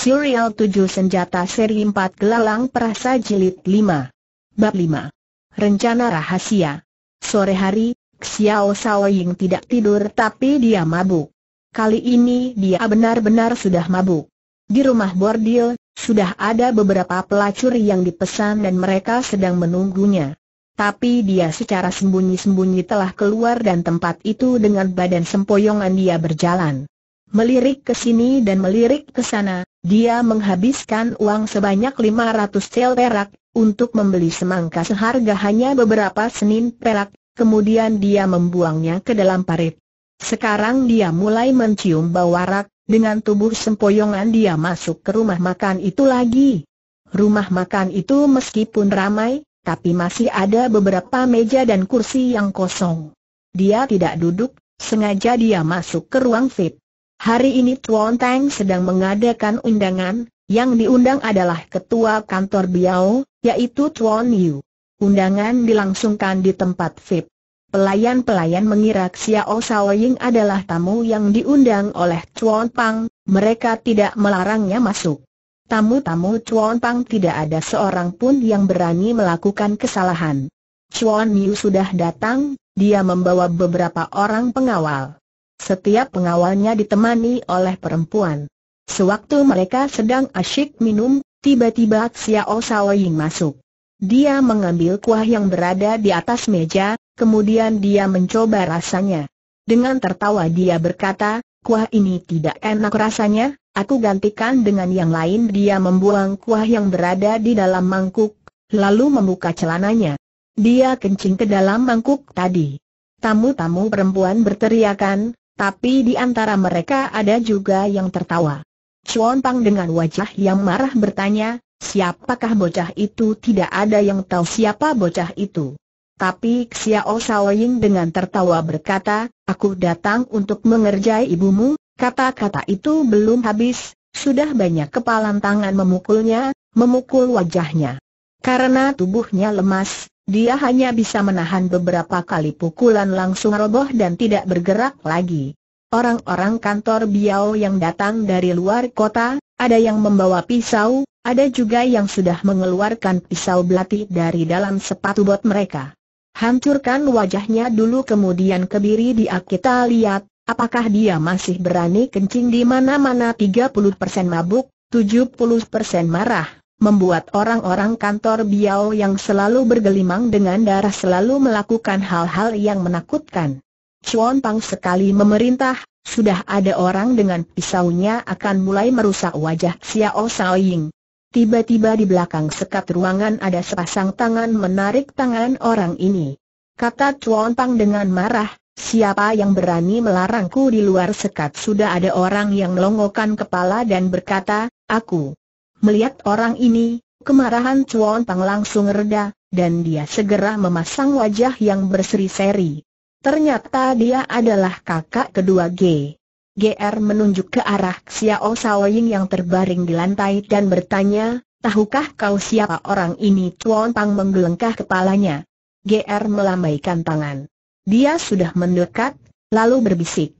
Serial 7 Senjata Seri 4 Gelalang Perasa Jilid 5 Bab 5 Rencana Rahasia Sore hari, Xiao Sao Ying tidak tidur tapi dia mabuk. Kali ini dia benar-benar sudah mabuk. Di rumah bordil, sudah ada beberapa pelacur yang dipesan dan mereka sedang menunggunya. Tapi dia secara sembunyi-sembunyi telah keluar dan tempat itu dengan badan sempoyongan dia berjalan melirik ke sini dan melirik ke sana, dia menghabiskan uang sebanyak 500 sel perak, untuk membeli semangka seharga hanya beberapa senin perak, kemudian dia membuangnya ke dalam parit. Sekarang dia mulai mencium bau arak, dengan tubuh sempoyongan dia masuk ke rumah makan itu lagi. Rumah makan itu meskipun ramai, tapi masih ada beberapa meja dan kursi yang kosong. Dia tidak duduk, sengaja dia masuk ke ruang VIP. Hari ini Tuan Tang sedang mengadakan undangan, yang diundang adalah Ketua Kantor Biao, yaitu Tuan Yu. Undangan dilangsungkan di tempat VIP. Pelayan-pelayan mengira Xiao Xiaoying adalah tamu yang diundang oleh Tuan Pang, mereka tidak melarangnya masuk. Tamu-tamu Tuan Pang tidak ada seorang pun yang berani melakukan kesalahan. Chuan Yu sudah datang, dia membawa beberapa orang pengawal. Setiap pengawalnya ditemani oleh perempuan. Sewaktu mereka sedang asyik minum, tiba-tiba Xiao Saoying masuk. Dia mengambil kuah yang berada di atas meja, kemudian dia mencoba rasanya. Dengan tertawa dia berkata, kuah ini tidak enak rasanya, aku gantikan dengan yang lain dia membuang kuah yang berada di dalam mangkuk, lalu membuka celananya. Dia kencing ke dalam mangkuk tadi. Tamu-tamu perempuan berteriakan, tapi di antara mereka ada juga yang tertawa. Chuan Pang dengan wajah yang marah bertanya, siapakah bocah itu tidak ada yang tahu siapa bocah itu. Tapi Xiao Shaoying dengan tertawa berkata, aku datang untuk mengerjai ibumu, kata-kata itu belum habis, sudah banyak kepalan tangan memukulnya, memukul wajahnya. Karena tubuhnya lemas, dia hanya bisa menahan beberapa kali pukulan langsung roboh dan tidak bergerak lagi. Orang-orang kantor Biao yang datang dari luar kota, ada yang membawa pisau, ada juga yang sudah mengeluarkan pisau belati dari dalam sepatu bot mereka. Hancurkan wajahnya dulu kemudian kebiri dia kita lihat, apakah dia masih berani kencing di mana-mana 30% mabuk, 70% marah membuat orang-orang kantor Biao yang selalu bergelimang dengan darah selalu melakukan hal-hal yang menakutkan. Chuan Pang sekali memerintah, sudah ada orang dengan pisaunya akan mulai merusak wajah Xiao Saoying. Tiba-tiba di belakang sekat ruangan ada sepasang tangan menarik tangan orang ini. Kata Chuan Pang dengan marah, Siapa yang berani melarangku di luar sekat sudah ada orang yang melongokkan kepala dan berkata, aku Melihat orang ini, kemarahan Chuan Pang langsung reda, dan dia segera memasang wajah yang berseri-seri. Ternyata dia adalah kakak kedua G. GR menunjuk ke arah Xiao Saoying yang terbaring di lantai dan bertanya, Tahukah kau siapa orang ini? Chuan Pang menggelengkah kepalanya. GR melambaikan tangan. Dia sudah mendekat, lalu berbisik.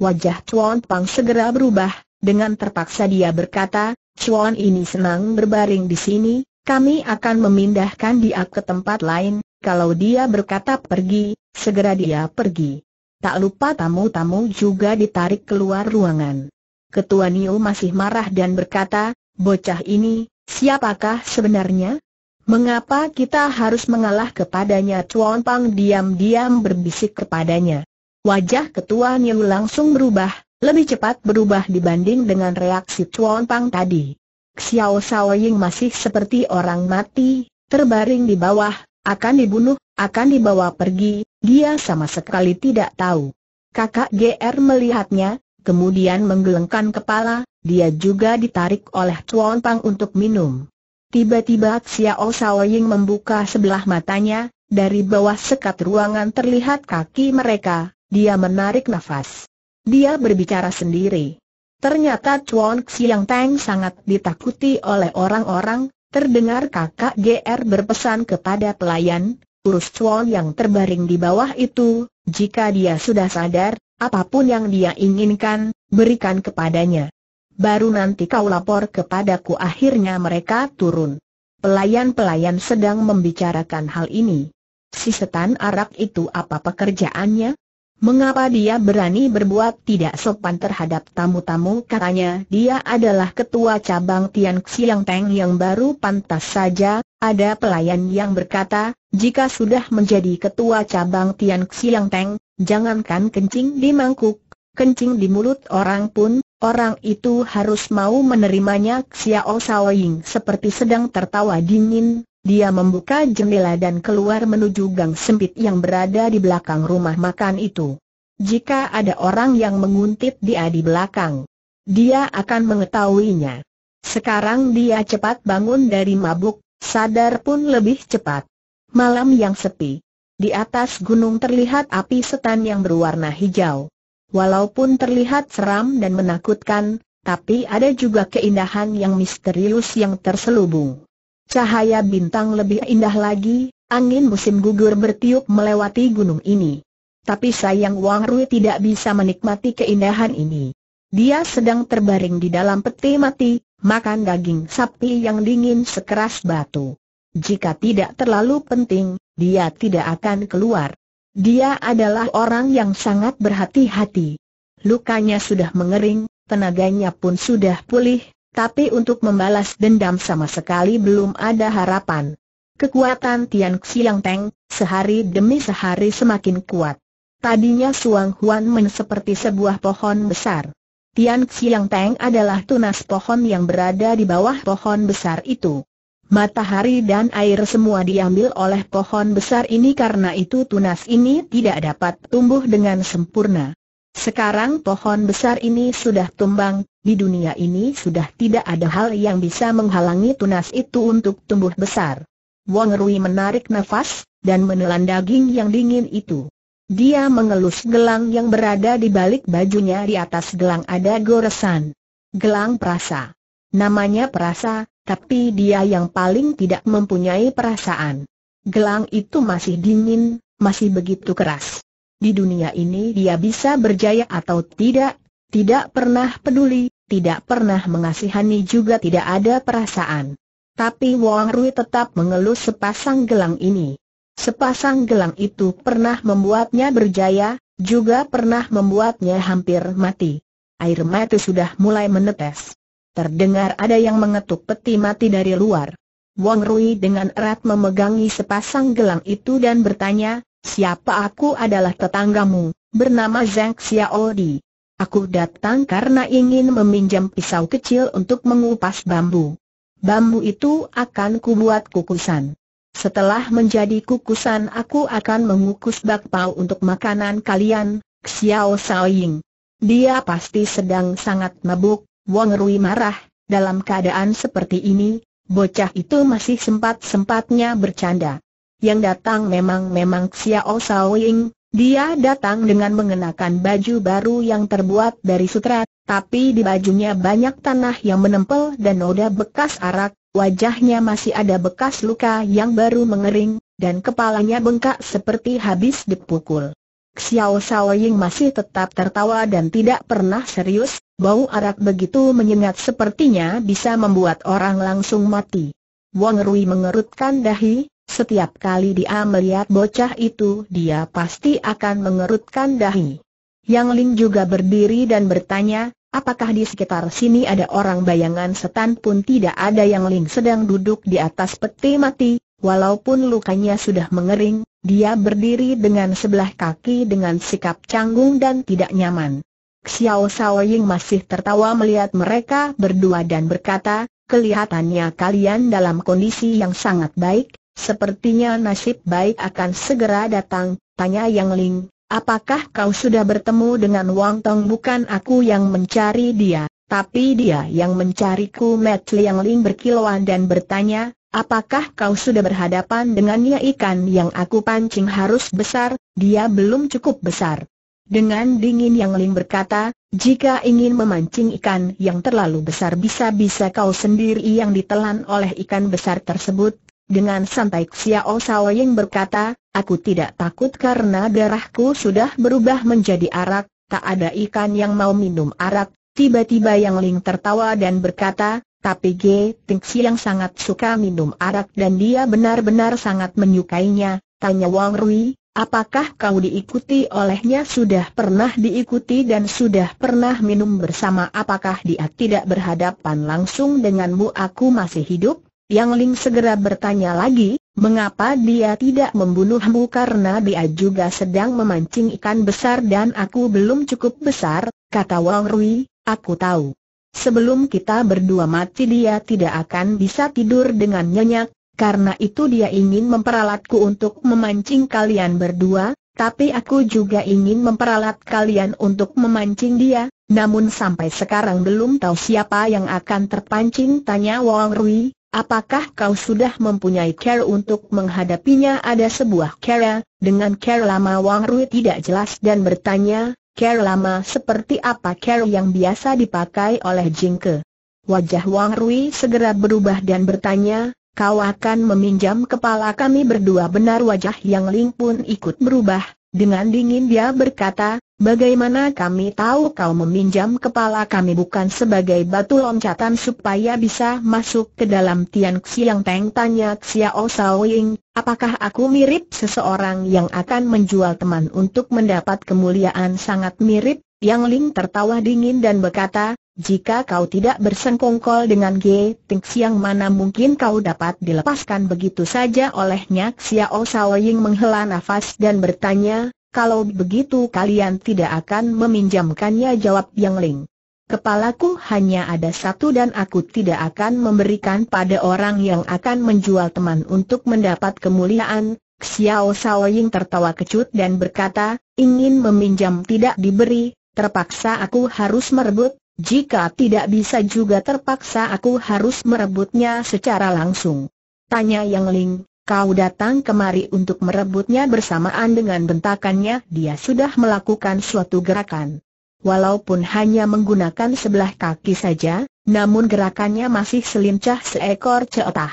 Wajah Chuan Pang segera berubah, dengan terpaksa dia berkata, Chuan ini senang berbaring di sini, kami akan memindahkan dia ke tempat lain, kalau dia berkata pergi, segera dia pergi. Tak lupa tamu-tamu juga ditarik keluar ruangan. Ketua Niu masih marah dan berkata, bocah ini, siapakah sebenarnya? Mengapa kita harus mengalah kepadanya? Chuan Pang diam-diam berbisik kepadanya. Wajah ketua Niu langsung berubah, lebih cepat berubah dibanding dengan reaksi Chuan Pang tadi. Xiao Sao Ying masih seperti orang mati, terbaring di bawah, akan dibunuh, akan dibawa pergi, dia sama sekali tidak tahu. Kakak GR melihatnya, kemudian menggelengkan kepala, dia juga ditarik oleh Chuan Pang untuk minum. Tiba-tiba Xiao Sao Ying membuka sebelah matanya, dari bawah sekat ruangan terlihat kaki mereka, dia menarik nafas. Dia berbicara sendiri. Ternyata Chuan Xiang Tang sangat ditakuti oleh orang-orang, terdengar kakak GR berpesan kepada pelayan, urus Chuan yang terbaring di bawah itu, jika dia sudah sadar, apapun yang dia inginkan, berikan kepadanya. Baru nanti kau lapor kepadaku akhirnya mereka turun. Pelayan-pelayan sedang membicarakan hal ini. Si setan arak itu apa pekerjaannya? Mengapa dia berani berbuat tidak sopan terhadap tamu-tamu katanya dia adalah ketua cabang Tian Xiang Teng yang baru pantas saja, ada pelayan yang berkata, jika sudah menjadi ketua cabang Tian Xiang Teng, jangankan kencing di mangkuk, kencing di mulut orang pun, orang itu harus mau menerimanya Xiao Shaoying seperti sedang tertawa dingin, dia membuka jendela dan keluar menuju gang sempit yang berada di belakang rumah makan itu. Jika ada orang yang menguntit dia di belakang, dia akan mengetahuinya. Sekarang dia cepat bangun dari mabuk, sadar pun lebih cepat. Malam yang sepi. Di atas gunung terlihat api setan yang berwarna hijau. Walaupun terlihat seram dan menakutkan, tapi ada juga keindahan yang misterius yang terselubung. Cahaya bintang lebih indah lagi, angin musim gugur bertiup melewati gunung ini. Tapi sayang Wang Rui tidak bisa menikmati keindahan ini. Dia sedang terbaring di dalam peti mati, makan daging sapi yang dingin sekeras batu. Jika tidak terlalu penting, dia tidak akan keluar. Dia adalah orang yang sangat berhati-hati. Lukanya sudah mengering, tenaganya pun sudah pulih, tapi untuk membalas dendam sama sekali belum ada harapan. Kekuatan Tian Xiang Teng, sehari demi sehari semakin kuat. Tadinya Suang Huan Men seperti sebuah pohon besar. Tian Xiang Teng adalah tunas pohon yang berada di bawah pohon besar itu. Matahari dan air semua diambil oleh pohon besar ini karena itu tunas ini tidak dapat tumbuh dengan sempurna. Sekarang pohon besar ini sudah tumbang, di dunia ini sudah tidak ada hal yang bisa menghalangi tunas itu untuk tumbuh besar. Wong Rui menarik nafas, dan menelan daging yang dingin itu. Dia mengelus gelang yang berada di balik bajunya di atas gelang ada goresan. Gelang perasa. Namanya perasa, tapi dia yang paling tidak mempunyai perasaan. Gelang itu masih dingin, masih begitu keras. Di dunia ini dia bisa berjaya atau tidak, tidak pernah peduli, tidak pernah mengasihani juga tidak ada perasaan. Tapi Wang Rui tetap mengelus sepasang gelang ini. Sepasang gelang itu pernah membuatnya berjaya, juga pernah membuatnya hampir mati. Air mata sudah mulai menetes. Terdengar ada yang mengetuk peti mati dari luar. Wang Rui dengan erat memegangi sepasang gelang itu dan bertanya, Siapa aku adalah tetanggamu, bernama Zhang Xiaodi. Aku datang karena ingin meminjam pisau kecil untuk mengupas bambu. Bambu itu akan kubuat kukusan. Setelah menjadi kukusan aku akan mengukus bakpao untuk makanan kalian, Xiao Saoying. Dia pasti sedang sangat mabuk, Wang Rui marah, dalam keadaan seperti ini, bocah itu masih sempat-sempatnya bercanda. Yang datang memang-memang Xiao Saoying, dia datang dengan mengenakan baju baru yang terbuat dari sutra, tapi di bajunya banyak tanah yang menempel dan noda bekas arak, wajahnya masih ada bekas luka yang baru mengering, dan kepalanya bengkak seperti habis dipukul. Xiao Saoying masih tetap tertawa dan tidak pernah serius, bau arak begitu menyengat sepertinya bisa membuat orang langsung mati. Wang Rui mengerutkan dahi, setiap kali dia melihat bocah itu dia pasti akan mengerutkan dahi. Yang Ling juga berdiri dan bertanya, apakah di sekitar sini ada orang bayangan setan pun tidak ada Yang Ling sedang duduk di atas peti mati, walaupun lukanya sudah mengering, dia berdiri dengan sebelah kaki dengan sikap canggung dan tidak nyaman. Xiao Sao Ying masih tertawa melihat mereka berdua dan berkata, kelihatannya kalian dalam kondisi yang sangat baik, Sepertinya nasib baik akan segera datang, tanya Yang Ling, apakah kau sudah bertemu dengan Wang Tong bukan aku yang mencari dia, tapi dia yang mencariku Matt Yang Ling berkilauan dan bertanya, apakah kau sudah berhadapan dengannya ikan yang aku pancing harus besar, dia belum cukup besar. Dengan dingin Yang Ling berkata, jika ingin memancing ikan yang terlalu besar bisa-bisa kau sendiri yang ditelan oleh ikan besar tersebut, dengan santai Xiao Saoying berkata, aku tidak takut karena darahku sudah berubah menjadi arak, tak ada ikan yang mau minum arak. Tiba-tiba Yang Ling tertawa dan berkata, tapi G. Tingxi yang sangat suka minum arak dan dia benar-benar sangat menyukainya, tanya Wang Rui, apakah kau diikuti olehnya sudah pernah diikuti dan sudah pernah minum bersama apakah dia tidak berhadapan langsung denganmu aku masih hidup? Yang Ling segera bertanya lagi, mengapa dia tidak membunuhmu karena dia juga sedang memancing ikan besar dan aku belum cukup besar, kata Wang Rui, aku tahu. Sebelum kita berdua mati dia tidak akan bisa tidur dengan nyenyak, karena itu dia ingin memperalatku untuk memancing kalian berdua, tapi aku juga ingin memperalat kalian untuk memancing dia, namun sampai sekarang belum tahu siapa yang akan terpancing tanya Wang Rui, Apakah kau sudah mempunyai cara untuk menghadapinya? Ada sebuah cara, dengan cara lama Wang Rui tidak jelas dan bertanya, cara lama seperti apa cara yang biasa dipakai oleh Jingke? Wajah Wang Rui segera berubah dan bertanya, kau akan meminjam kepala kami berdua benar wajah yang Ling pun ikut berubah, dengan dingin dia berkata, bagaimana kami tahu kau meminjam kepala kami bukan sebagai batu loncatan supaya bisa masuk ke dalam Tian Xiang Teng tanya Xiao Ying, apakah aku mirip seseorang yang akan menjual teman untuk mendapat kemuliaan sangat mirip? Yang Ling tertawa dingin dan berkata, jika kau tidak bersengkongkol dengan G. Ting Siang mana mungkin kau dapat dilepaskan begitu saja olehnya Xiao Sao menghela nafas dan bertanya, kalau begitu kalian tidak akan meminjamkannya jawab Yang Ling. Kepalaku hanya ada satu dan aku tidak akan memberikan pada orang yang akan menjual teman untuk mendapat kemuliaan. Xiao Sao tertawa kecut dan berkata, ingin meminjam tidak diberi, terpaksa aku harus merebut, jika tidak bisa juga terpaksa aku harus merebutnya secara langsung. Tanya Yang Ling, kau datang kemari untuk merebutnya bersamaan dengan bentakannya dia sudah melakukan suatu gerakan. Walaupun hanya menggunakan sebelah kaki saja, namun gerakannya masih selincah seekor ceotah.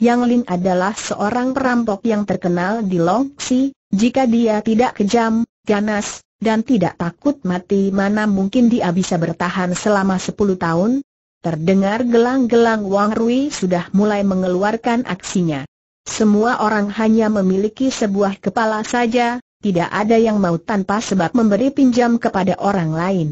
Yang Ling adalah seorang perampok yang terkenal di Longxi, jika dia tidak kejam, ganas, dan tidak takut mati mana mungkin dia bisa bertahan selama 10 tahun? Terdengar gelang-gelang Wang Rui sudah mulai mengeluarkan aksinya. Semua orang hanya memiliki sebuah kepala saja, tidak ada yang mau tanpa sebab memberi pinjam kepada orang lain.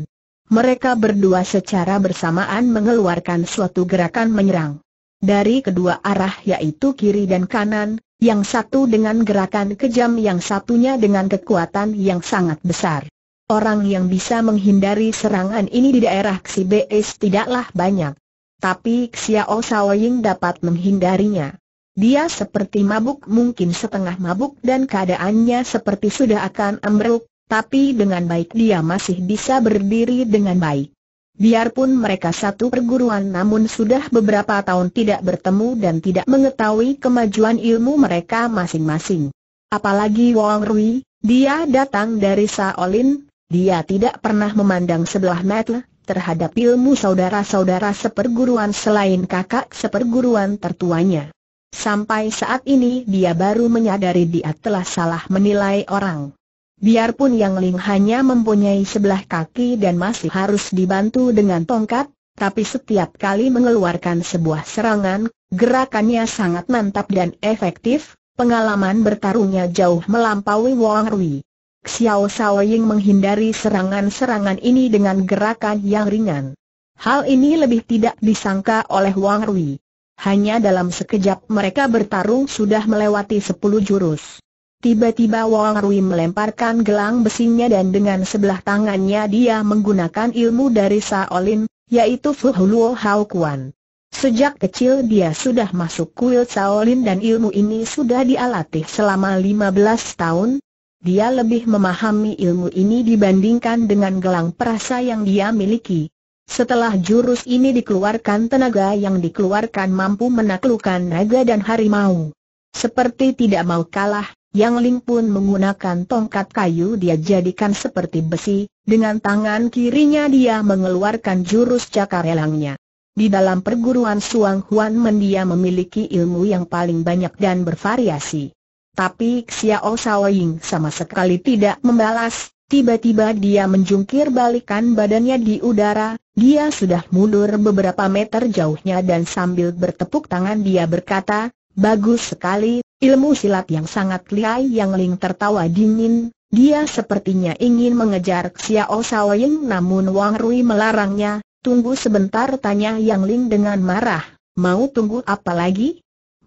Mereka berdua secara bersamaan mengeluarkan suatu gerakan menyerang. Dari kedua arah yaitu kiri dan kanan, yang satu dengan gerakan kejam yang satunya dengan kekuatan yang sangat besar. Orang yang bisa menghindari serangan ini di daerah Xibeis tidaklah banyak. Tapi Xiao Xiaoying dapat menghindarinya. Dia seperti mabuk mungkin setengah mabuk dan keadaannya seperti sudah akan ambruk, tapi dengan baik dia masih bisa berdiri dengan baik. Biarpun mereka satu perguruan namun sudah beberapa tahun tidak bertemu dan tidak mengetahui kemajuan ilmu mereka masing-masing. Apalagi Wang Rui, dia datang dari Shaolin, dia tidak pernah memandang sebelah mata terhadap ilmu saudara-saudara seperguruan selain kakak seperguruan tertuanya. Sampai saat ini dia baru menyadari dia telah salah menilai orang. Biarpun Yang Ling hanya mempunyai sebelah kaki dan masih harus dibantu dengan tongkat, tapi setiap kali mengeluarkan sebuah serangan, gerakannya sangat mantap dan efektif, pengalaman bertarungnya jauh melampaui Wang Rui. Xiao Sao Ying menghindari serangan-serangan ini dengan gerakan yang ringan. Hal ini lebih tidak disangka oleh Wang Rui. Hanya dalam sekejap mereka bertarung sudah melewati sepuluh jurus. Tiba-tiba Wang Rui melemparkan gelang besinya dan dengan sebelah tangannya dia menggunakan ilmu dari Saolin, yaitu Fuhuluo Hao Kuan. Sejak kecil dia sudah masuk kuil Saolin dan ilmu ini sudah dialatih selama 15 tahun. Dia lebih memahami ilmu ini dibandingkan dengan gelang perasa yang dia miliki. Setelah jurus ini dikeluarkan tenaga yang dikeluarkan mampu menaklukkan naga dan harimau. Seperti tidak mau kalah, yang Ling pun menggunakan tongkat kayu dia jadikan seperti besi, dengan tangan kirinya dia mengeluarkan jurus cakar elangnya. Di dalam perguruan Suang Huan mendia memiliki ilmu yang paling banyak dan bervariasi. Tapi Xiao Ying sama sekali tidak membalas, tiba-tiba dia menjungkir balikan badannya di udara, dia sudah mundur beberapa meter jauhnya dan sambil bertepuk tangan dia berkata, Bagus sekali, Ilmu silat yang sangat lihai yang Ling tertawa dingin, dia sepertinya ingin mengejar Xiao Saoying namun Wang Rui melarangnya, tunggu sebentar tanya Yang Ling dengan marah, mau tunggu apa lagi?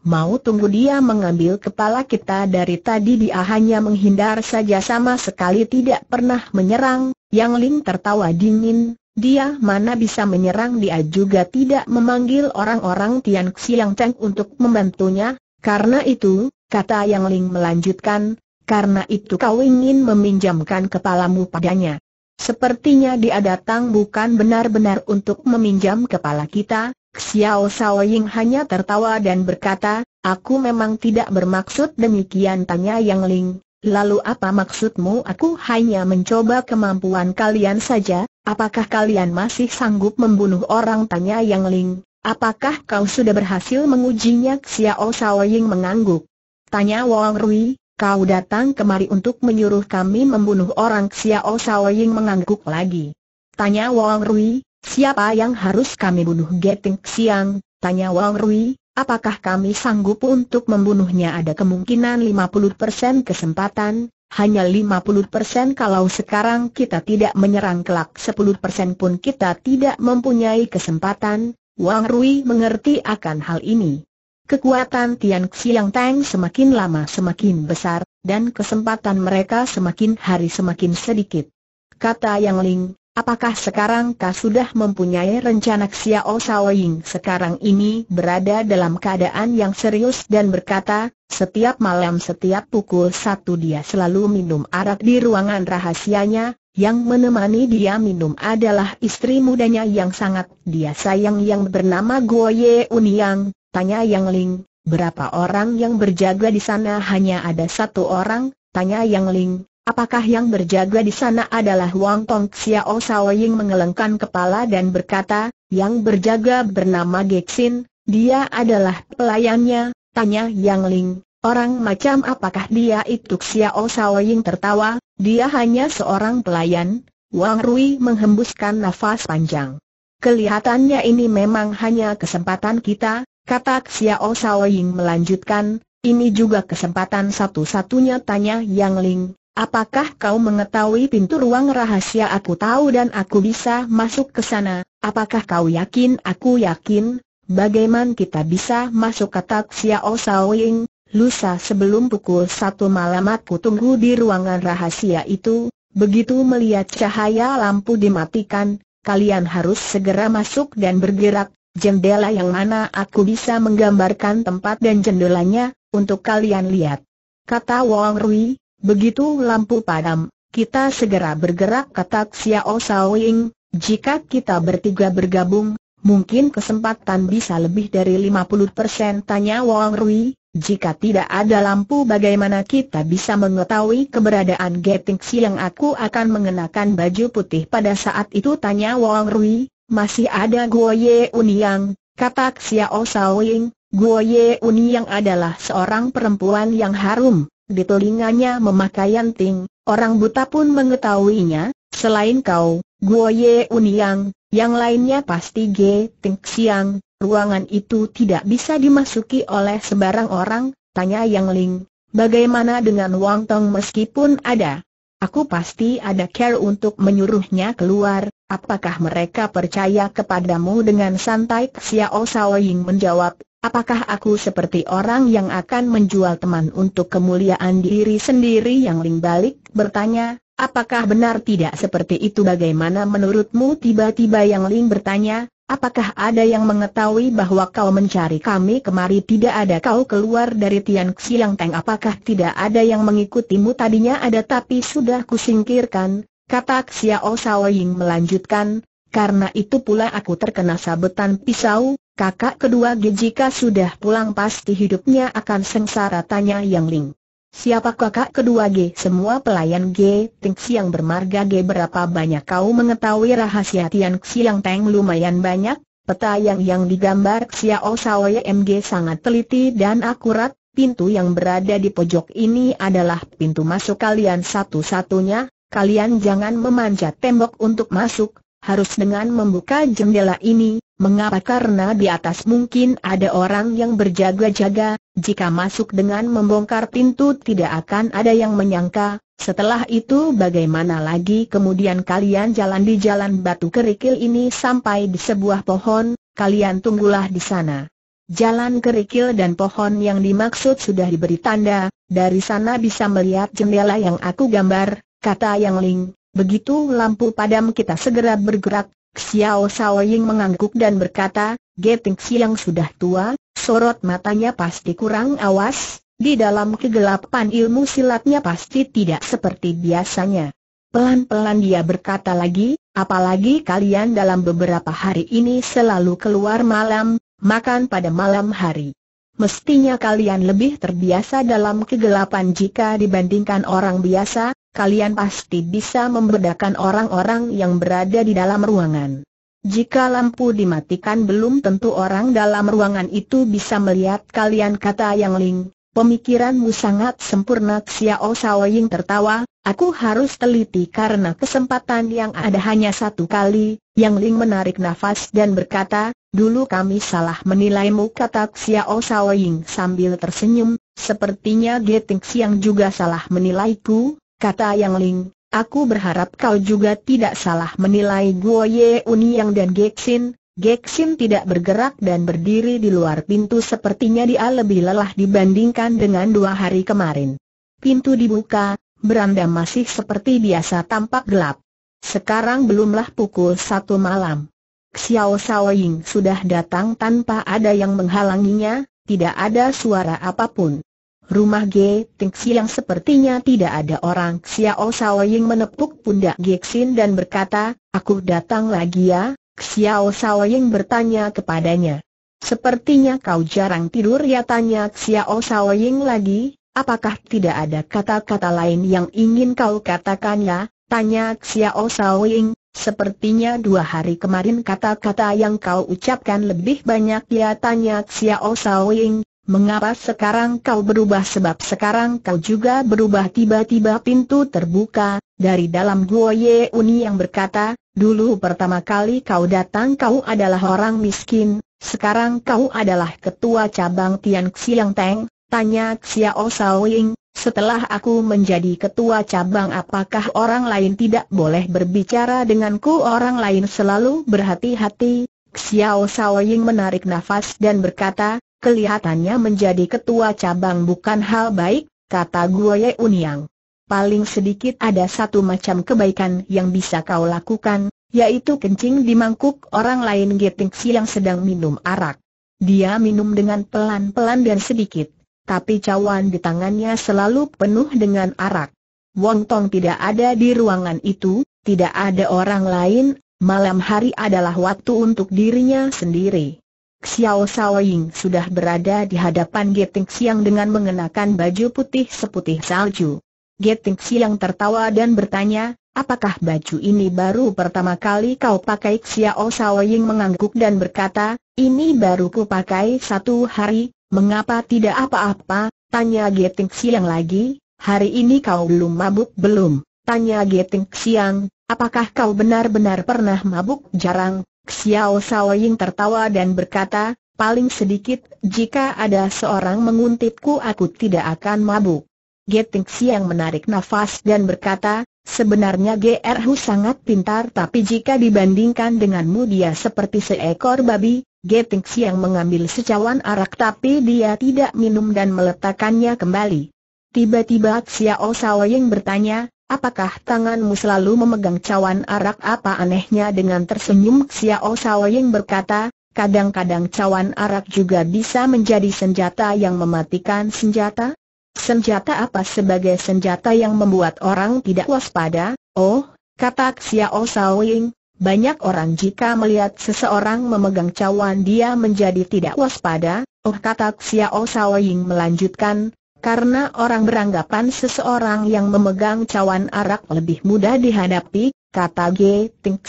Mau tunggu dia mengambil kepala kita dari tadi dia hanya menghindar saja sama sekali tidak pernah menyerang, Yang Ling tertawa dingin, dia mana bisa menyerang dia juga tidak memanggil orang-orang Tian Xiang Cheng untuk membantunya, karena itu, kata Yang Ling melanjutkan, karena itu kau ingin meminjamkan kepalamu padanya. Sepertinya dia datang bukan benar-benar untuk meminjam kepala kita, Xiao Ying hanya tertawa dan berkata, aku memang tidak bermaksud demikian tanya Yang Ling, lalu apa maksudmu aku hanya mencoba kemampuan kalian saja, apakah kalian masih sanggup membunuh orang tanya Yang Ling, Apakah kau sudah berhasil mengujinya? Xiao Shaoying mengangguk. Tanya Wang Rui, kau datang kemari untuk menyuruh kami membunuh orang Xiao Shaoying mengangguk lagi. Tanya Wang Rui, siapa yang harus kami bunuh Geting Xiang? Tanya Wang Rui, apakah kami sanggup untuk membunuhnya ada kemungkinan 50% kesempatan, hanya 50% kalau sekarang kita tidak menyerang kelak 10% pun kita tidak mempunyai kesempatan, Wang Rui mengerti akan hal ini. Kekuatan Tian Xiang Tang semakin lama semakin besar, dan kesempatan mereka semakin hari semakin sedikit. Kata Yang Ling, apakah sekarang kau sudah mempunyai rencana Xiao Ying sekarang ini berada dalam keadaan yang serius dan berkata, setiap malam setiap pukul satu dia selalu minum arak di ruangan rahasianya, yang menemani dia minum adalah istri mudanya yang sangat dia sayang yang bernama Guo Ye Uniang, tanya Yang Ling, berapa orang yang berjaga di sana hanya ada satu orang, tanya Yang Ling, apakah yang berjaga di sana adalah Wang Tong Xiao Sao Ying mengelengkan kepala dan berkata, yang berjaga bernama Gexin, dia adalah pelayannya, tanya Yang Ling, orang macam apakah dia itu Xiao Sao Ying tertawa, dia hanya seorang pelayan, Wang Rui menghembuskan nafas panjang. Kelihatannya ini memang hanya kesempatan kita, kata Xiao Saoying melanjutkan, ini juga kesempatan satu-satunya tanya Yang Ling, apakah kau mengetahui pintu ruang rahasia aku tahu dan aku bisa masuk ke sana, apakah kau yakin aku yakin, bagaimana kita bisa masuk kata Xiao Saoying, lusa sebelum pukul satu malam aku tunggu di ruangan rahasia itu, begitu melihat cahaya lampu dimatikan, kalian harus segera masuk dan bergerak, jendela yang mana aku bisa menggambarkan tempat dan jendelanya, untuk kalian lihat. Kata Wang Rui, begitu lampu padam, kita segera bergerak kata Xiao Ying. jika kita bertiga bergabung, mungkin kesempatan bisa lebih dari 50% tanya Wang Rui, jika tidak ada lampu bagaimana kita bisa mengetahui keberadaan Geting yang aku akan mengenakan baju putih pada saat itu tanya Wang Rui, masih ada Guo Ye Uniang, kata Xiao Ying, Guo Ye Uniang adalah seorang perempuan yang harum, di telinganya memakai anting, orang buta pun mengetahuinya, selain kau, Guo Ye Uniang, yang lainnya pasti Geting Xiang, ruangan itu tidak bisa dimasuki oleh sebarang orang, tanya Yang Ling, bagaimana dengan Wang Tong meskipun ada? Aku pasti ada care untuk menyuruhnya keluar, apakah mereka percaya kepadamu dengan santai Xiao Sao Ying menjawab, apakah aku seperti orang yang akan menjual teman untuk kemuliaan diri sendiri yang Ling balik, bertanya, apakah benar tidak seperti itu bagaimana menurutmu tiba-tiba yang Ling bertanya, Apakah ada yang mengetahui bahwa kau mencari kami kemari tidak ada kau keluar dari Tian Xiang Teng apakah tidak ada yang mengikutimu tadinya ada tapi sudah kusingkirkan, kata Xiao Saoying melanjutkan, karena itu pula aku terkena sabetan pisau, kakak kedua Gejika sudah pulang pasti hidupnya akan sengsara tanya Yang Ling. Siapa kakak kedua G? Semua pelayan G, Ting yang bermarga G berapa banyak kau mengetahui rahasia Tian Xiang Teng lumayan banyak, peta yang yang digambar Xiao Saoye MG sangat teliti dan akurat, pintu yang berada di pojok ini adalah pintu masuk kalian satu-satunya, kalian jangan memanjat tembok untuk masuk, harus dengan membuka jendela ini, mengapa karena di atas mungkin ada orang yang berjaga-jaga, jika masuk dengan membongkar pintu tidak akan ada yang menyangka, setelah itu bagaimana lagi kemudian kalian jalan di jalan batu kerikil ini sampai di sebuah pohon, kalian tunggulah di sana. Jalan kerikil dan pohon yang dimaksud sudah diberi tanda, dari sana bisa melihat jendela yang aku gambar, kata Yang Ling, begitu lampu padam kita segera bergerak Xiao Shaoying mengangguk dan berkata, Geping yang sudah tua, sorot matanya pasti kurang awas, di dalam kegelapan ilmu silatnya pasti tidak seperti biasanya. Pelan-pelan dia berkata lagi, apalagi kalian dalam beberapa hari ini selalu keluar malam, makan pada malam hari. Mestinya kalian lebih terbiasa dalam kegelapan jika dibandingkan orang biasa, kalian pasti bisa membedakan orang-orang yang berada di dalam ruangan. Jika lampu dimatikan belum tentu orang dalam ruangan itu bisa melihat kalian kata Yang Ling. Pemikiranmu sangat sempurna Xiao Sao Ying tertawa, aku harus teliti karena kesempatan yang ada hanya satu kali. Yang Ling menarik nafas dan berkata, dulu kami salah menilaimu kata Xiao Sao Ying sambil tersenyum, sepertinya Geting Siang juga salah menilaiku, kata Yang Ling, aku berharap kau juga tidak salah menilai Guo Ye Yang dan Gexin. Gexin tidak bergerak dan berdiri di luar pintu sepertinya dia lebih lelah dibandingkan dengan dua hari kemarin. Pintu dibuka, beranda masih seperti biasa tampak gelap. Sekarang belumlah pukul satu malam. Xiao Saoying sudah datang tanpa ada yang menghalanginya, tidak ada suara apapun. Rumah G. Tingxi yang sepertinya tidak ada orang Xiao Sao Ying menepuk pundak Ge Xin dan berkata, Aku datang lagi ya, Xiao Sao Ying bertanya kepadanya. Sepertinya kau jarang tidur ya tanya Xiao Sao Ying lagi, apakah tidak ada kata-kata lain yang ingin kau katakan ya? Tanya Xiao Sao Ying, sepertinya dua hari kemarin kata-kata yang kau ucapkan lebih banyak ya tanya Xiao Sao Ying, Mengapa sekarang kau berubah sebab sekarang kau juga berubah tiba-tiba pintu terbuka, dari dalam Guo Ye Uni yang berkata, dulu pertama kali kau datang kau adalah orang miskin, sekarang kau adalah ketua cabang Tian Xiang Teng, tanya Xiao oh Ying, setelah aku menjadi ketua cabang apakah orang lain tidak boleh berbicara denganku orang lain selalu berhati-hati, Xiao oh Sao Ying menarik nafas dan berkata, kelihatannya menjadi ketua cabang bukan hal baik, kata Guoye Uniang. Paling sedikit ada satu macam kebaikan yang bisa kau lakukan, yaitu kencing di mangkuk orang lain Getingsi yang sedang minum arak. Dia minum dengan pelan-pelan dan sedikit, tapi cawan di tangannya selalu penuh dengan arak. Wong Tong tidak ada di ruangan itu, tidak ada orang lain, malam hari adalah waktu untuk dirinya sendiri. Xiao Xiaoying sudah berada di hadapan Geting Xiang dengan mengenakan baju putih seputih salju. Geting Xiang tertawa dan bertanya, apakah baju ini baru pertama kali kau pakai? Xiao Shaoying mengangguk dan berkata, ini baru ku pakai satu hari, mengapa tidak apa-apa? Tanya Geting Xiang lagi, hari ini kau belum mabuk belum? Tanya Geting Xiang, apakah kau benar-benar pernah mabuk? Jarang, Xiao Saoying tertawa dan berkata, paling sedikit, jika ada seorang menguntitku aku tidak akan mabuk. Geting Xiang menarik nafas dan berkata, sebenarnya GR Hu sangat pintar tapi jika dibandingkan denganmu dia seperti seekor babi, Geting Xiang mengambil secawan arak tapi dia tidak minum dan meletakkannya kembali. Tiba-tiba Xiao Saoying bertanya, Apakah tanganmu selalu memegang cawan arak apa anehnya dengan tersenyum Xiao Saoying berkata, kadang-kadang cawan arak juga bisa menjadi senjata yang mematikan senjata? Senjata apa sebagai senjata yang membuat orang tidak waspada? Oh, kata Xiao Saoying, banyak orang jika melihat seseorang memegang cawan dia menjadi tidak waspada, oh kata Xiao Saoying melanjutkan, karena orang beranggapan seseorang yang memegang cawan arak lebih mudah dihadapi, kata G. Ting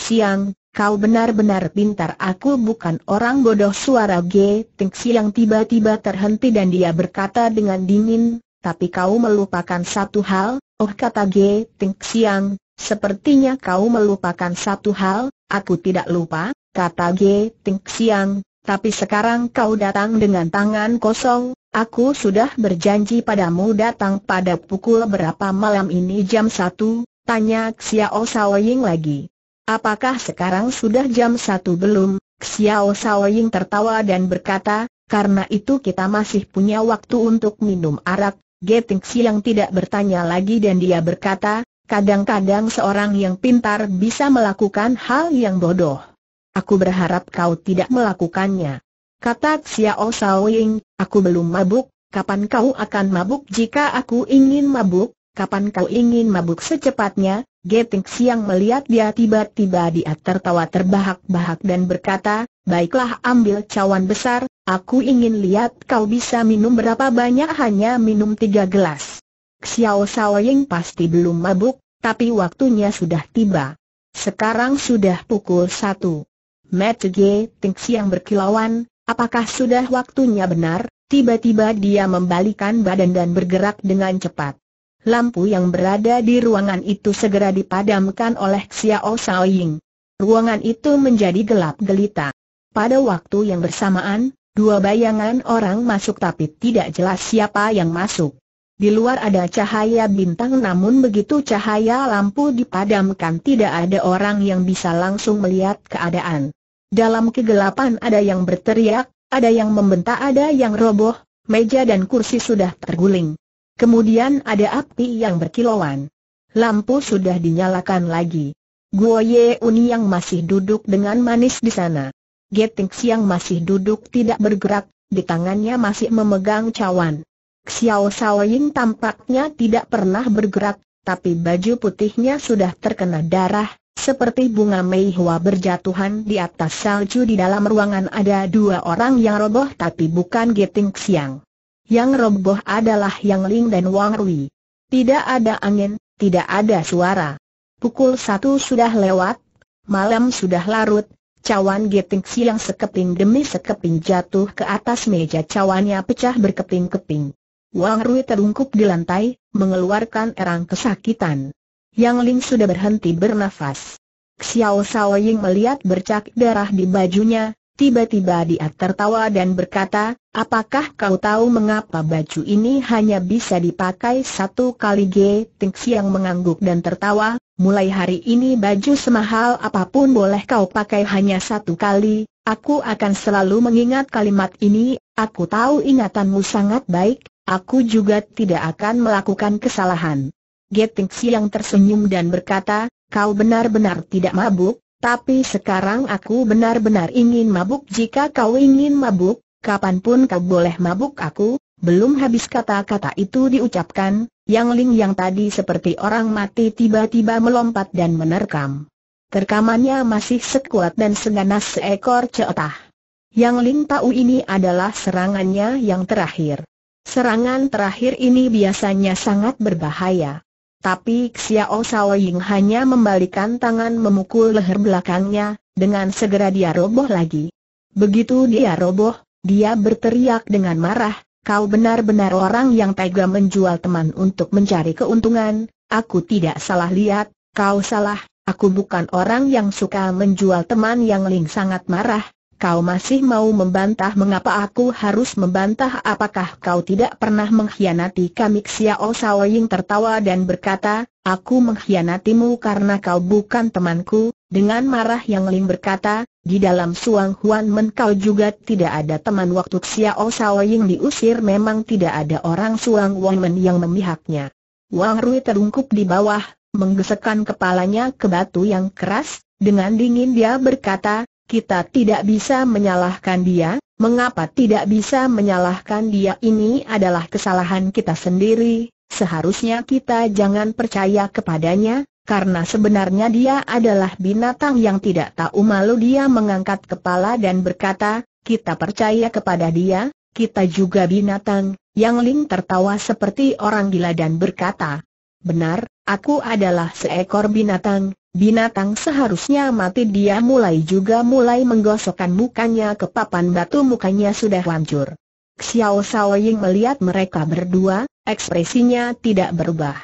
kau benar-benar pintar aku bukan orang bodoh suara G. Ting Siang tiba-tiba terhenti dan dia berkata dengan dingin, tapi kau melupakan satu hal, oh kata G. Ting sepertinya kau melupakan satu hal, aku tidak lupa, kata G. Ting tapi sekarang kau datang dengan tangan kosong, Aku sudah berjanji padamu datang pada pukul berapa malam ini jam satu? tanya Xiao Saoying lagi. Apakah sekarang sudah jam satu belum? Xiao Saoying tertawa dan berkata, karena itu kita masih punya waktu untuk minum arak. Geting Siang tidak bertanya lagi dan dia berkata, kadang-kadang seorang yang pintar bisa melakukan hal yang bodoh. Aku berharap kau tidak melakukannya. Kata Xiao Ying, aku belum mabuk, kapan kau akan mabuk jika aku ingin mabuk, kapan kau ingin mabuk secepatnya, Geting Xiang melihat dia tiba-tiba dia tertawa terbahak-bahak dan berkata, baiklah ambil cawan besar, aku ingin lihat kau bisa minum berapa banyak hanya minum tiga gelas. Xiao Ying pasti belum mabuk, tapi waktunya sudah tiba. Sekarang sudah pukul satu. Ge Ting Xiang berkilauan, Apakah sudah waktunya benar? Tiba-tiba dia membalikan badan dan bergerak dengan cepat. Lampu yang berada di ruangan itu segera dipadamkan oleh Xiao Shaoying. Ruangan itu menjadi gelap gelita. Pada waktu yang bersamaan, dua bayangan orang masuk tapi tidak jelas siapa yang masuk. Di luar ada cahaya bintang namun begitu cahaya lampu dipadamkan tidak ada orang yang bisa langsung melihat keadaan. Dalam kegelapan ada yang berteriak, ada yang membentak ada yang roboh, meja dan kursi sudah terguling. Kemudian ada api yang berkilauan. Lampu sudah dinyalakan lagi. Guo Ye Uni yang masih duduk dengan manis di sana. Geting Xiang masih duduk tidak bergerak, di tangannya masih memegang cawan. Xiao Ying tampaknya tidak pernah bergerak, tapi baju putihnya sudah terkena darah, seperti bunga Mei Hua berjatuhan di atas salju di dalam ruangan ada dua orang yang roboh tapi bukan Geting Xiang. Yang roboh adalah Yang Ling dan Wang Rui. Tidak ada angin, tidak ada suara. Pukul satu sudah lewat, malam sudah larut, cawan Geting Xiang sekeping demi sekeping jatuh ke atas meja cawannya pecah berkeping-keping. Wang Rui terungkup di lantai, mengeluarkan erang kesakitan. Yang Ling sudah berhenti bernafas. Xiao Sao Ying melihat bercak darah di bajunya, tiba-tiba dia tertawa dan berkata, apakah kau tahu mengapa baju ini hanya bisa dipakai satu kali G? Ting Xiang mengangguk dan tertawa, mulai hari ini baju semahal apapun boleh kau pakai hanya satu kali, aku akan selalu mengingat kalimat ini, aku tahu ingatanmu sangat baik, aku juga tidak akan melakukan kesalahan. Geting Siang tersenyum dan berkata, kau benar-benar tidak mabuk, tapi sekarang aku benar-benar ingin mabuk jika kau ingin mabuk, kapanpun kau boleh mabuk aku, belum habis kata-kata itu diucapkan, Yang Ling yang tadi seperti orang mati tiba-tiba melompat dan menerkam. Terkamannya masih sekuat dan seganas seekor ceotah. Yang Ling tahu ini adalah serangannya yang terakhir. Serangan terakhir ini biasanya sangat berbahaya. Tapi Xiao Saoying hanya membalikan tangan memukul leher belakangnya, dengan segera dia roboh lagi. Begitu dia roboh, dia berteriak dengan marah, kau benar-benar orang yang tega menjual teman untuk mencari keuntungan, aku tidak salah lihat, kau salah, aku bukan orang yang suka menjual teman yang Ling sangat marah, Kau masih mau membantah mengapa aku harus membantah apakah kau tidak pernah mengkhianati kami Xiao Saoying tertawa dan berkata, aku mengkhianatimu karena kau bukan temanku, dengan marah yang Ling berkata, di dalam Suang Huan Men kau juga tidak ada teman waktu Xiao Saoying diusir memang tidak ada orang Suang Huan Men yang memihaknya. Wang Rui terungkup di bawah, menggesekkan kepalanya ke batu yang keras, dengan dingin dia berkata, kita tidak bisa menyalahkan dia, mengapa tidak bisa menyalahkan dia ini adalah kesalahan kita sendiri, seharusnya kita jangan percaya kepadanya, karena sebenarnya dia adalah binatang yang tidak tahu malu dia mengangkat kepala dan berkata, kita percaya kepada dia, kita juga binatang, yang Ling tertawa seperti orang gila dan berkata, benar, aku adalah seekor binatang, Binatang seharusnya mati dia mulai juga mulai menggosokkan mukanya ke papan batu mukanya sudah hancur. Xiao Sao melihat mereka berdua, ekspresinya tidak berubah.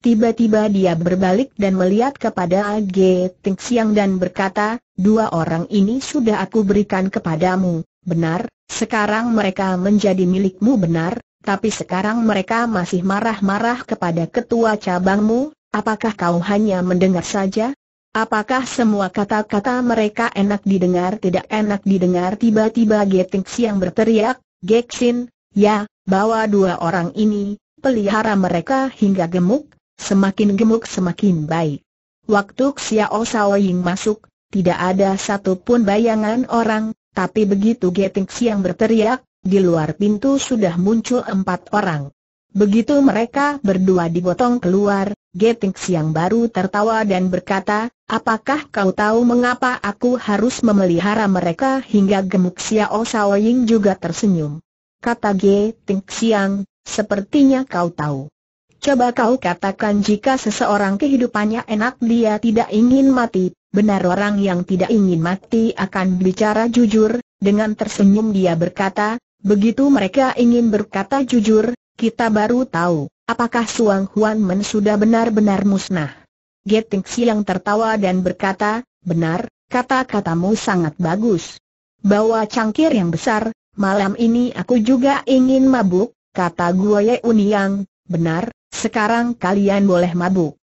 Tiba-tiba dia berbalik dan melihat kepada Ag Ting Xiang dan berkata, dua orang ini sudah aku berikan kepadamu, benar, sekarang mereka menjadi milikmu benar, tapi sekarang mereka masih marah-marah kepada ketua cabangmu, Apakah kau hanya mendengar saja? Apakah semua kata-kata mereka enak didengar tidak enak didengar tiba-tiba Geting Siang berteriak, Geksin, ya, bawa dua orang ini, pelihara mereka hingga gemuk, semakin gemuk semakin baik. Waktu Xiao Saoying masuk, tidak ada satupun bayangan orang, tapi begitu Geting Siang berteriak, di luar pintu sudah muncul empat orang. Begitu mereka berdua dibotong keluar, Geting Siang baru tertawa dan berkata, apakah kau tahu mengapa aku harus memelihara mereka hingga gemuk Xiao Saoying juga tersenyum. Kata Geting Siang, sepertinya kau tahu. Coba kau katakan jika seseorang kehidupannya enak dia tidak ingin mati, benar orang yang tidak ingin mati akan bicara jujur, dengan tersenyum dia berkata, begitu mereka ingin berkata jujur, kita baru tahu. Apakah Suang Huan Men sudah benar-benar musnah? Geting Siang tertawa dan berkata, benar, kata-katamu sangat bagus. Bawa cangkir yang besar, malam ini aku juga ingin mabuk, kata Ye Uniang, benar, sekarang kalian boleh mabuk.